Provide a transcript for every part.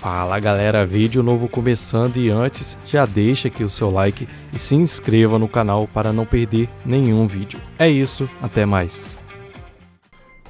Fala galera, vídeo novo começando e antes já deixa aqui o seu like e se inscreva no canal para não perder nenhum vídeo. É isso, até mais.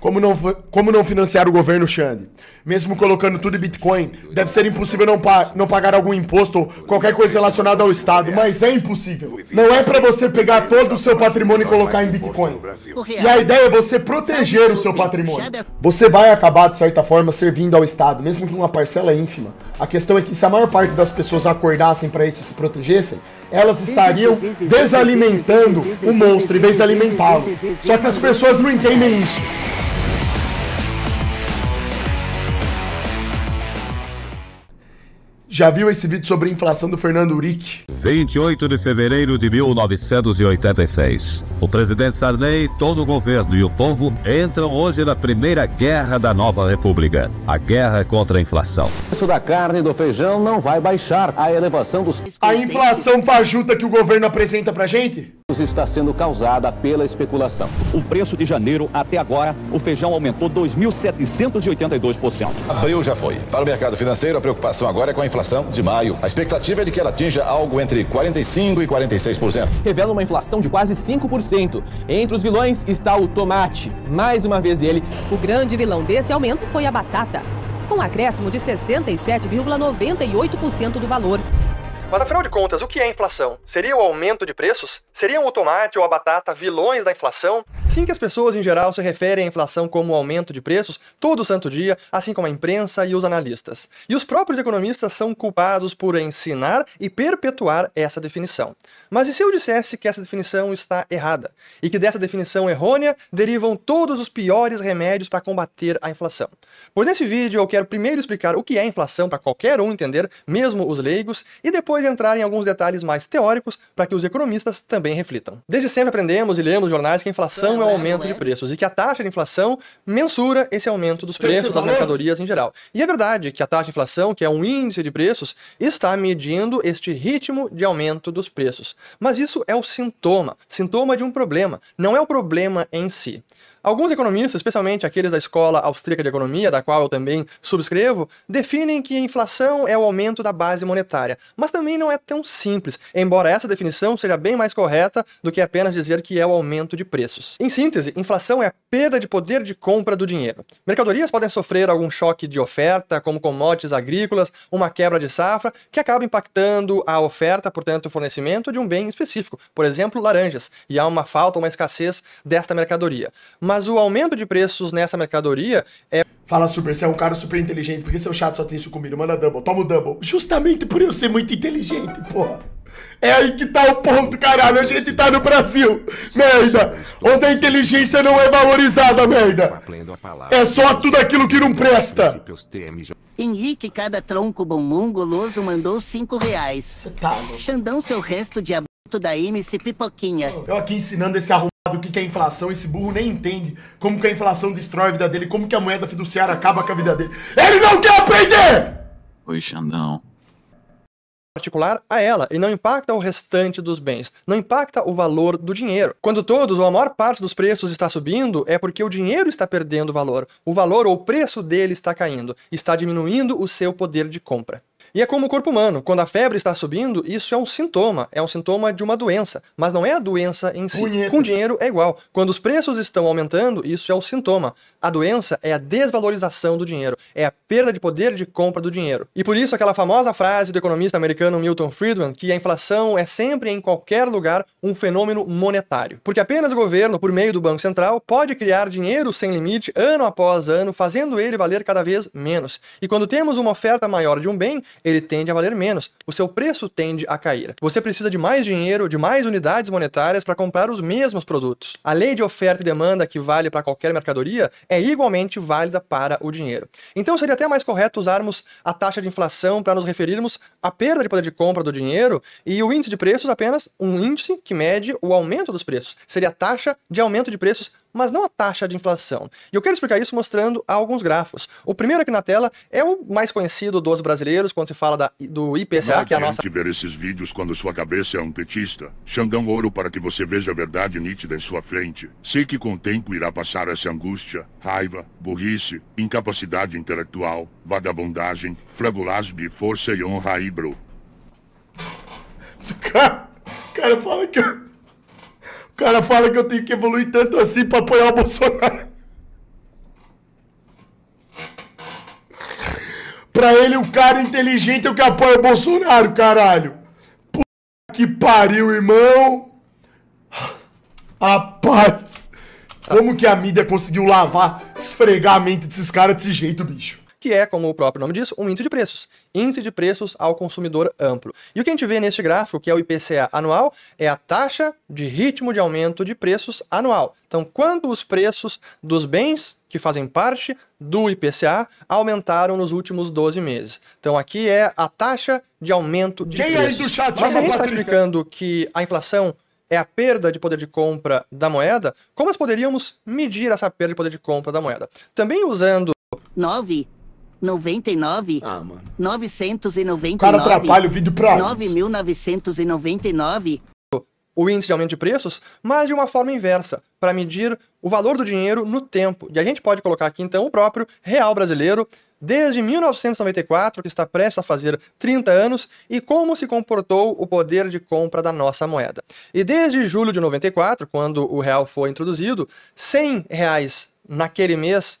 Como não, como não financiar o governo, Xande? Mesmo colocando tudo em Bitcoin, deve ser impossível não, pa não pagar algum imposto ou qualquer coisa relacionada ao Estado, mas é impossível. Não é para você pegar todo o seu patrimônio e colocar em Bitcoin. E a ideia é você proteger o seu patrimônio. Você vai acabar, de certa forma, servindo ao Estado, mesmo que uma parcela é ínfima. A questão é que se a maior parte das pessoas acordassem para isso e se protegessem, elas estariam desalimentando o monstro em vez de alimentá-lo. Só que as pessoas não entendem isso. Já viu esse vídeo sobre a inflação do Fernando Uric? 28 de fevereiro de 1986. O presidente Sarney, todo o governo e o povo entram hoje na primeira guerra da nova república. A guerra contra a inflação. O preço da carne e do feijão não vai baixar. A elevação dos... A inflação fajuta que o governo apresenta pra gente? está sendo causada pela especulação. O preço de janeiro até agora, o feijão aumentou 2.782%. Abril já foi. Para o mercado financeiro, a preocupação agora é com a inflação de maio. A expectativa é de que ela atinja algo entre 45% e 46%. Revela uma inflação de quase 5%. Entre os vilões está o tomate. Mais uma vez ele. O grande vilão desse aumento foi a batata. Com um acréscimo de 67,98% do valor. Mas afinal de contas, o que é inflação? Seria o aumento de preços? Seriam o tomate ou a batata vilões da inflação? Sim que as pessoas em geral se referem à inflação como aumento de preços todo santo dia, assim como a imprensa e os analistas. E os próprios economistas são culpados por ensinar e perpetuar essa definição. Mas e se eu dissesse que essa definição está errada? E que dessa definição errônea derivam todos os piores remédios para combater a inflação? Pois nesse vídeo eu quero primeiro explicar o que é inflação para qualquer um entender, mesmo os leigos, e depois entrar em alguns detalhes mais teóricos para que os economistas também reflitam. Desde sempre aprendemos e lemos jornais que a inflação é o aumento de né? preços e que a taxa de inflação mensura esse aumento dos preços das mercadorias em geral. E é verdade que a taxa de inflação, que é um índice de preços, está medindo este ritmo de aumento dos preços. Mas isso é o sintoma, sintoma de um problema, não é o problema em si. Alguns economistas, especialmente aqueles da Escola Austríaca de Economia, da qual eu também subscrevo, definem que inflação é o aumento da base monetária. Mas também não é tão simples, embora essa definição seja bem mais correta do que apenas dizer que é o aumento de preços. Em síntese, inflação é a perda de poder de compra do dinheiro. Mercadorias podem sofrer algum choque de oferta, como commodities agrícolas, uma quebra de safra, que acaba impactando a oferta, portanto, o fornecimento de um bem específico, por exemplo, laranjas, e há uma falta ou uma escassez desta mercadoria mas o aumento de preços nessa mercadoria é. Fala, Super, você é um cara super inteligente, porque seu chato só tem isso comigo. Manda double, toma o double. Justamente por eu ser muito inteligente, porra. É aí que tá o ponto, caralho. A gente tá no Brasil. Merda. Onde a inteligência não é valorizada, merda. É só tudo aquilo que não presta. Henrique, cada tronco bombom goloso mandou cinco reais. Tá, Xandão, seu resto de aborto da MC Pipoquinha. Eu aqui ensinando esse arrum do que, é inflação, esse burro nem entende como que a inflação destrói a vida dele, como que a moeda fiduciária acaba com a vida dele. Ele não quer aprender! Oi, Xandão. Particular a ela e não impacta o restante dos bens, não impacta o valor do dinheiro. Quando todos ou a maior parte dos preços está subindo, é porque o dinheiro está perdendo valor, o valor ou o preço dele está caindo, está diminuindo o seu poder de compra. E é como o corpo humano, quando a febre está subindo, isso é um sintoma, é um sintoma de uma doença, mas não é a doença em si. Punheta. Com dinheiro é igual. Quando os preços estão aumentando, isso é o sintoma. A doença é a desvalorização do dinheiro, é a perda de poder de compra do dinheiro. E por isso aquela famosa frase do economista americano Milton Friedman, que a inflação é sempre em qualquer lugar um fenômeno monetário, porque apenas o governo, por meio do Banco Central, pode criar dinheiro sem limite ano após ano, fazendo ele valer cada vez menos. E quando temos uma oferta maior de um bem, ele tende a valer menos, o seu preço tende a cair. Você precisa de mais dinheiro, de mais unidades monetárias para comprar os mesmos produtos. A lei de oferta e demanda que vale para qualquer mercadoria é igualmente válida para o dinheiro. Então seria até mais correto usarmos a taxa de inflação para nos referirmos à perda de poder de compra do dinheiro e o índice de preços apenas um índice que mede o aumento dos preços. Seria a taxa de aumento de preços mas não a taxa de inflação. E eu quero explicar isso mostrando alguns gráficos. O primeiro aqui na tela é o mais conhecido dos brasileiros quando fala da, do IPCA, Não que é a nossa... ver esses vídeos quando sua cabeça é um petista. Xandão ouro para que você veja a verdade nítida em sua frente. Sei que com o tempo irá passar essa angústia, raiva, burrice, incapacidade intelectual, vagabundagem, fragulasbe, força e honra e bro. Cara, cara fala que... Eu... O cara fala que eu tenho que evoluir tanto assim pra apoiar o Bolsonaro. Pra ele, o cara inteligente é o que apoia o Bolsonaro, caralho. Puta que pariu, irmão. Rapaz. Como que a mídia conseguiu lavar, esfregar a mente desses caras desse jeito, bicho? que é, como o próprio nome diz, um índice de preços. Índice de preços ao consumidor amplo. E o que a gente vê neste gráfico, que é o IPCA anual, é a taxa de ritmo de aumento de preços anual. Então, quando os preços dos bens que fazem parte do IPCA aumentaram nos últimos 12 meses. Então aqui é a taxa de aumento de Quem preços. É do chat Mas a gente está explicando que a inflação é a perda de poder de compra da moeda, como nós poderíamos medir essa perda de poder de compra da moeda? Também usando... 9 99. Ah, mano. 999. cara atrapalha o vídeo pra 9.999. O índice de aumento de preços, mas de uma forma inversa, para medir o valor do dinheiro no tempo. E a gente pode colocar aqui então o próprio real brasileiro desde 1994, que está prestes a fazer 30 anos, e como se comportou o poder de compra da nossa moeda. E desde julho de 94, quando o real foi introduzido, 100 reais naquele mês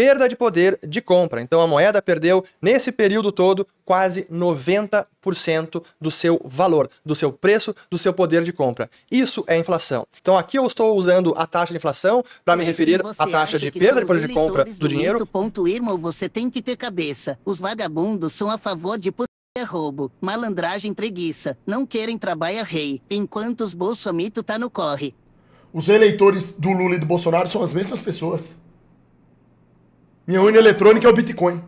perda de poder de compra. Então a moeda perdeu, nesse período todo, quase 90% do seu valor, do seu preço, do seu poder de compra. Isso é inflação. Então aqui eu estou usando a taxa de inflação para me referir à taxa de perda de poder de compra do, do dinheiro. Ponto, irmão, você tem que ter cabeça. Os vagabundos são a favor de é roubo, malandragem preguiça, não querem trabalhar é rei, enquanto os bolsomito tá no corre. Os eleitores do Lula e do Bolsonaro são as mesmas pessoas. Minha urna eletrônica é o Bitcoin.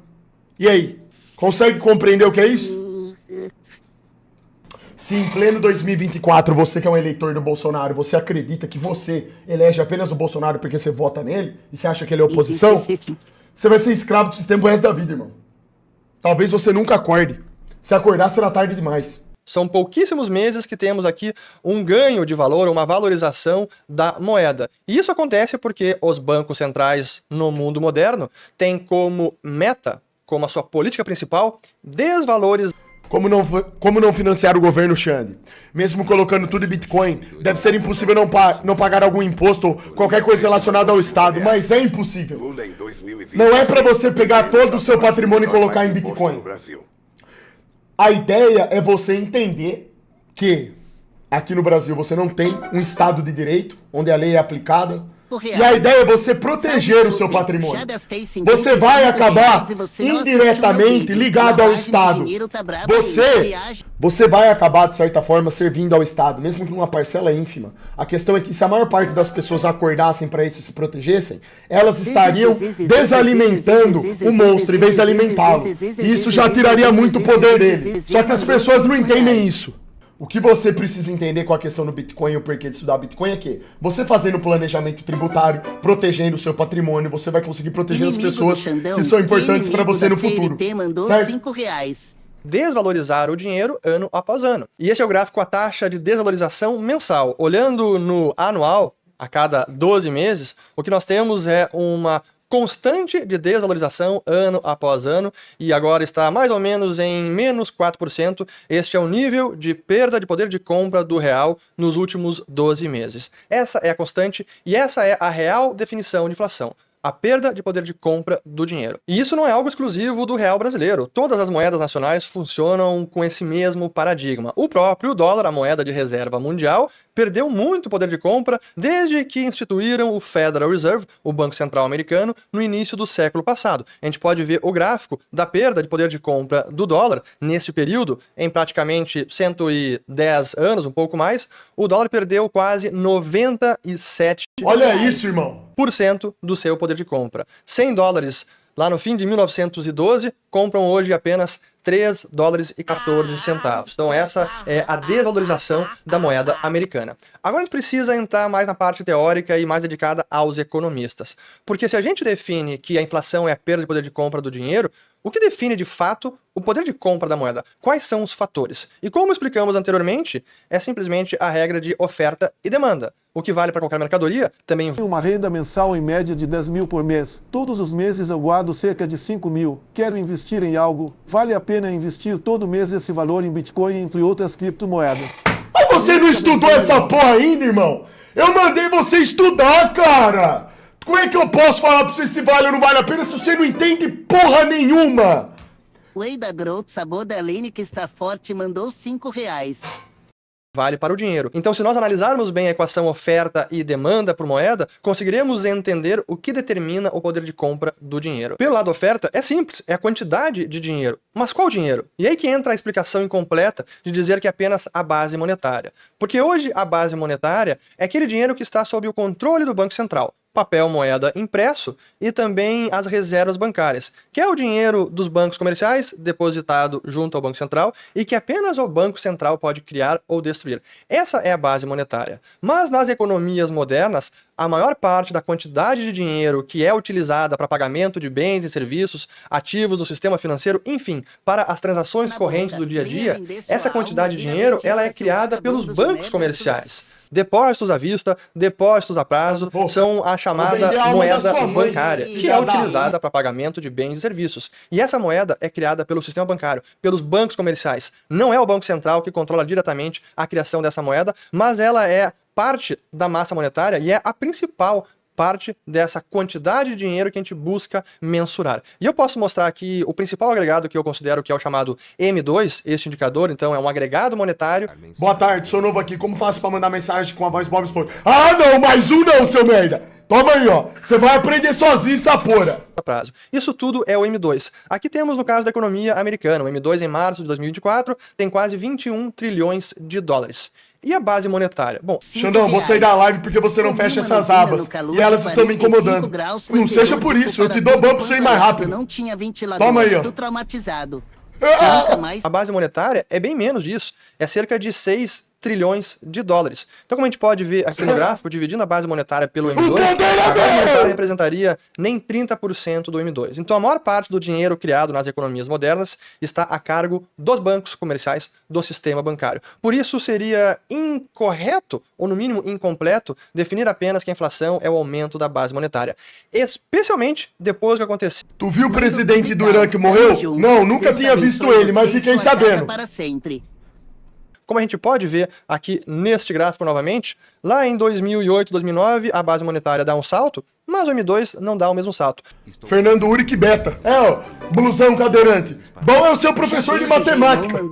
E aí? Consegue compreender o que é isso? Se em pleno 2024 você que é um eleitor do Bolsonaro, você acredita que você elege apenas o Bolsonaro porque você vota nele e você acha que ele é oposição, você vai ser escravo do sistema o resto da vida, irmão. Talvez você nunca acorde. Se acordar, será tarde demais. São pouquíssimos meses que temos aqui um ganho de valor, uma valorização da moeda. E isso acontece porque os bancos centrais no mundo moderno têm como meta, como a sua política principal, desvalorizar. Como não, como não financiar o governo, Xande? Mesmo colocando tudo em Bitcoin, deve ser impossível não, pa não pagar algum imposto ou qualquer coisa relacionada ao Estado, mas é impossível. Não é para você pegar todo o seu patrimônio e colocar em Bitcoin. A ideia é você entender que aqui no Brasil você não tem um Estado de Direito, onde a lei é aplicada, e a ideia é você proteger o seu patrimônio. Você vai acabar indiretamente ligado ao Estado. Você, você vai acabar, de certa forma, servindo ao Estado, mesmo que numa parcela ínfima. A questão é que se a maior parte das pessoas acordassem para isso e se protegessem, elas estariam desalimentando o monstro em vez de alimentá-lo. E isso já tiraria muito poder dele. Só que as pessoas não entendem isso. O que você precisa entender com a questão do Bitcoin e o porquê de estudar Bitcoin é que você fazendo planejamento tributário, protegendo o seu patrimônio, você vai conseguir proteger inimigo as pessoas Xandão, que são importantes para você no futuro. Mandou certo? Cinco reais. Desvalorizar o dinheiro ano após ano. E esse é o gráfico a taxa de desvalorização mensal. Olhando no anual, a cada 12 meses, o que nós temos é uma constante de desvalorização ano após ano e agora está mais ou menos em menos 4%. Este é o nível de perda de poder de compra do real nos últimos 12 meses. Essa é a constante e essa é a real definição de inflação a perda de poder de compra do dinheiro. E isso não é algo exclusivo do real brasileiro. Todas as moedas nacionais funcionam com esse mesmo paradigma. O próprio dólar, a moeda de reserva mundial, perdeu muito poder de compra desde que instituíram o Federal Reserve, o Banco Central Americano, no início do século passado. A gente pode ver o gráfico da perda de poder de compra do dólar nesse período, em praticamente 110 anos, um pouco mais, o dólar perdeu quase 97 Olha isso, irmão. Por cento do seu poder de compra. 100 dólares lá no fim de 1912 compram hoje apenas 3 dólares e 14 ah, centavos. Então essa é a desvalorização da moeda americana. Agora a gente precisa entrar mais na parte teórica e mais dedicada aos economistas. Porque se a gente define que a inflação é a perda de poder de compra do dinheiro, o que define de fato o poder de compra da moeda? Quais são os fatores? E como explicamos anteriormente, é simplesmente a regra de oferta e demanda o que vale para qualquer mercadoria, também... Uma renda mensal em média de 10 mil por mês. Todos os meses eu guardo cerca de 5 mil. Quero investir em algo. Vale a pena investir todo mês esse valor em Bitcoin, entre outras criptomoedas. Mas você não estudou essa porra ainda, irmão? Eu mandei você estudar, cara! Como é que eu posso falar pra você se vale ou não vale a pena se você não entende porra nenhuma? O Eida Groot, sabor da que está forte, mandou 5 reais vale para o dinheiro. Então, se nós analisarmos bem a equação oferta e demanda por moeda, conseguiremos entender o que determina o poder de compra do dinheiro. Pelo lado oferta, é simples, é a quantidade de dinheiro. Mas qual dinheiro? E aí que entra a explicação incompleta de dizer que é apenas a base monetária. Porque hoje a base monetária é aquele dinheiro que está sob o controle do Banco Central papel moeda impresso e também as reservas bancárias, que é o dinheiro dos bancos comerciais depositado junto ao Banco Central e que apenas o Banco Central pode criar ou destruir. Essa é a base monetária. Mas nas economias modernas, a maior parte da quantidade de dinheiro que é utilizada para pagamento de bens e serviços, ativos do sistema financeiro, enfim, para as transações correntes do dia a dia, essa quantidade de dinheiro ela é criada pelos bancos comerciais. Depósitos à vista, depósitos a prazo são a chamada moeda bancária, mãe, que é utilizada para pagamento de bens e serviços. E essa moeda é criada pelo sistema bancário, pelos bancos comerciais. Não é o Banco Central que controla diretamente a criação dessa moeda, mas ela é parte da massa monetária e é a principal parte dessa quantidade de dinheiro que a gente busca mensurar. E eu posso mostrar aqui o principal agregado que eu considero que é o chamado M2, este indicador, então é um agregado monetário. Boa tarde, sou novo aqui, como faço para mandar mensagem com a voz Bob Esponja? Ah não, mais um não, seu merda! Toma aí, ó. Você vai aprender sozinho essa porra. Prazo. Isso tudo é o M2. Aqui temos no caso da economia americana. O M2 em março de 2024 tem quase 21 trilhões de dólares. E a base monetária? Bom, Xandão, vou sair da live porque você não fecha essas abas. E elas estão me incomodando. Não seja por isso, eu te dou banco pra você ir mais rápido. Não tinha ventilador. Toma aí, ó. traumatizado. Ah! A base monetária é bem menos disso. É cerca de 6 trilhões de dólares. Então, como a gente pode ver aqui no gráfico, dividindo a base monetária pelo M2, é a base monetária representaria nem 30% do M2. Então, a maior parte do dinheiro criado nas economias modernas está a cargo dos bancos comerciais do sistema bancário. Por isso, seria incorreto, ou no mínimo incompleto, definir apenas que a inflação é o aumento da base monetária. Especialmente depois que aconteceu. Tu viu o presidente do Irã que morreu? Não, nunca tinha visto ele, mas fiquei sabendo. Para sempre. Como a gente pode ver aqui neste gráfico novamente, lá em 2008, 2009, a base monetária dá um salto, mas o M2 não dá o mesmo salto. Estou... Fernando Uric Beta. É, ó, blusão cadeirante. Bom é o seu professor de matemática.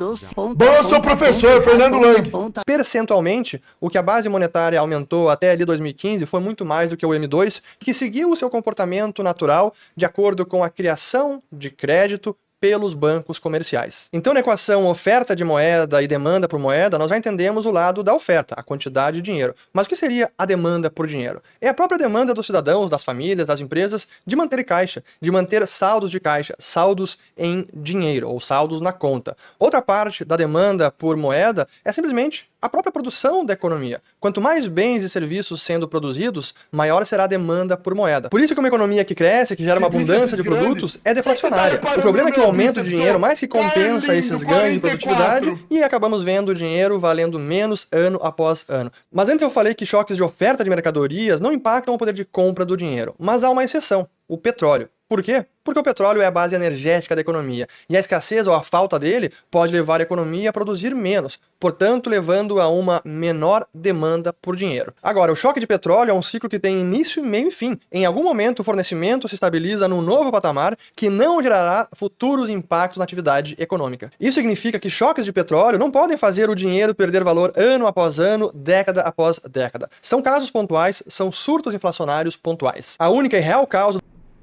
Bom é o seu professor, Fernando Lang. Percentualmente, o que a base monetária aumentou até ali 2015 foi muito mais do que o M2, que seguiu o seu comportamento natural de acordo com a criação de crédito pelos bancos comerciais. Então, na equação oferta de moeda e demanda por moeda, nós já entendemos o lado da oferta, a quantidade de dinheiro. Mas o que seria a demanda por dinheiro? É a própria demanda dos cidadãos, das famílias, das empresas de manter caixa, de manter saldos de caixa, saldos em dinheiro ou saldos na conta. Outra parte da demanda por moeda é simplesmente a própria produção da economia. Quanto mais bens e serviços sendo produzidos, maior será a demanda por moeda. Por isso que uma economia que cresce, que gera uma abundância de produtos, é tá deflacionária. O problema é que o aumento de dinheiro mais que compensa esses ganhos de produtividade e acabamos vendo o dinheiro valendo menos ano após ano. Mas antes eu falei que choques de oferta de mercadorias não impactam o poder de compra do dinheiro, mas há uma exceção, o petróleo. Por quê? porque o petróleo é a base energética da economia, e a escassez ou a falta dele pode levar a economia a produzir menos, portanto, levando a uma menor demanda por dinheiro. Agora, o choque de petróleo é um ciclo que tem início, meio e fim. Em algum momento, o fornecimento se estabiliza num novo patamar que não gerará futuros impactos na atividade econômica. Isso significa que choques de petróleo não podem fazer o dinheiro perder valor ano após ano, década após década. São casos pontuais, são surtos inflacionários pontuais. A única e real causa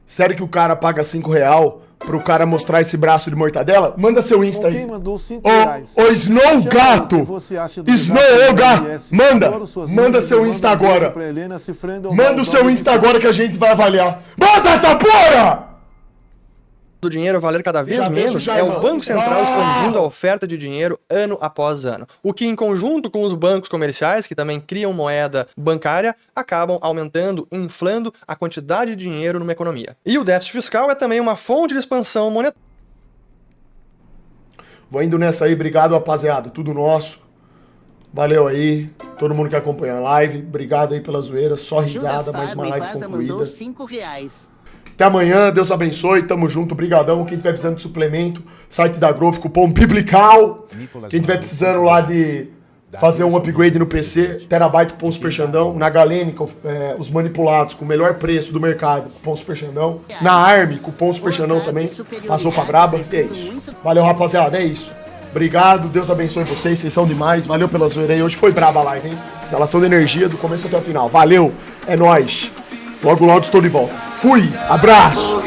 Sério que o cara paga 5 real pro cara mostrar esse braço de mortadela? Manda seu Insta aí. mandou 5 reais? Ô, Snow Gato! Snow, gato! Manda! Manda seu Insta agora! Manda o seu Insta agora que a gente vai avaliar. Manda essa porra! do dinheiro valer cada vez já menos vejo, é o Banco Central ah! expandindo a oferta de dinheiro ano após ano, o que em conjunto com os bancos comerciais que também criam moeda bancária acabam aumentando, inflando a quantidade de dinheiro numa economia. E o déficit fiscal é também uma fonte de expansão monetária. Vou indo nessa aí, obrigado rapaziada, tudo nosso. Valeu aí, todo mundo que acompanha a live, obrigado aí pela zoeira, só risada, mais uma live concluída. Mandou cinco reais. Até amanhã, Deus abençoe, tamo junto, brigadão. Quem tiver precisando de suplemento, site da Grove, cupom Biblical. Quem tiver precisando lá de fazer um upgrade no PC, terabyte cupom Super Xandão. Na Galênica, é, os manipulados com o melhor preço do mercado, cupom Super Xandão. Na ARM, cupom Super Xandão também. Passou pra braba, é isso. Valeu, rapaziada, é isso. Obrigado, Deus abençoe vocês, vocês são demais. Valeu pela zoeira aí. Hoje foi braba a live, hein? Instalação de energia do começo até o final. Valeu, é nóis. Logo, logo estou de volta. Fui, abraço!